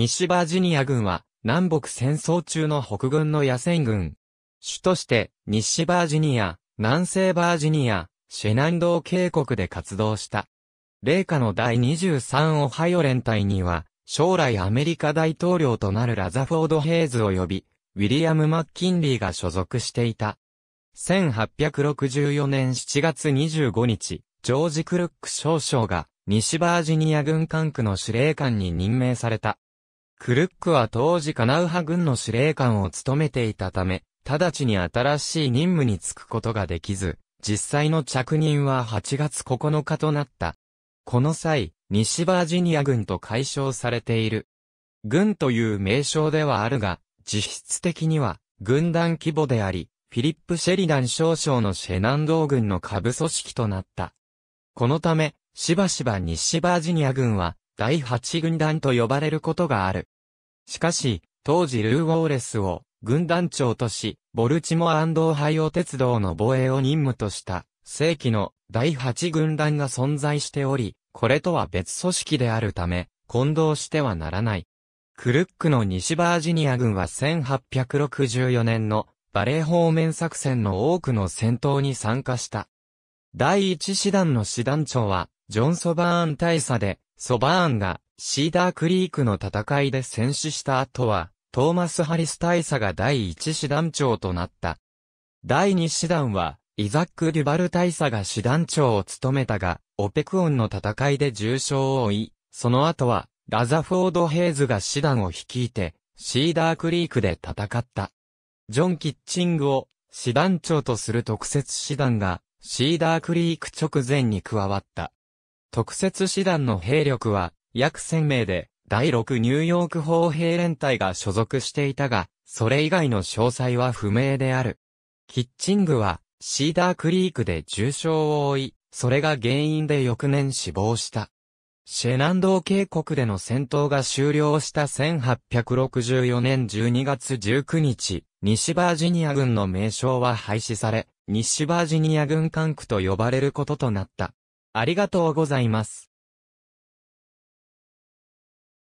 西バージニア軍は、南北戦争中の北軍の野戦軍。主として、西バージニア、南西バージニア、シェナンドー渓谷で活動した。霊下の第23オハイオ連隊には、将来アメリカ大統領となるラザフォード・ヘイズ及び、ウィリアム・マッキンリーが所属していた。1864年7月25日、ジョージ・クルック少将が、西バージニア軍管区の司令官に任命された。クルックは当時カナウハ軍の司令官を務めていたため、直ちに新しい任務に就くことができず、実際の着任は8月9日となった。この際、西バージニア軍と解消されている。軍という名称ではあるが、実質的には、軍団規模であり、フィリップ・シェリダン少将のシェナンドー軍の下部組織となった。このため、しばしば西バージニア軍は、第8軍団と呼ばれることがある。しかし、当時ルー・ウォーレスを軍団長とし、ボルチモアオハイオ鉄道の防衛を任務とした正規の第8軍団が存在しており、これとは別組織であるため、混同してはならない。クルックの西バージニア軍は1864年のバレー方面作戦の多くの戦闘に参加した。第1師団の師団長はジョン・ソバーン大佐で、ソバーンがシーダークリークの戦いで戦死した後は、トーマス・ハリス大佐が第1師団長となった。第2師団は、イザック・デュバル大佐が師団長を務めたが、オペクオンの戦いで重傷を負い、その後は、ラザフォード・ヘイズが師団を率いて、シーダークリークで戦った。ジョン・キッチングを師団長とする特設師団が、シーダークリーク直前に加わった。特設師団の兵力は約1000名で、第6ニューヨーク砲兵連隊が所属していたが、それ以外の詳細は不明である。キッチングは、シーダークリークで重傷を負い、それが原因で翌年死亡した。シェナンドー渓谷での戦闘が終了した1864年12月19日、西バージニア軍の名称は廃止され、西バージニア軍管区と呼ばれることとなった。ありがとうございます。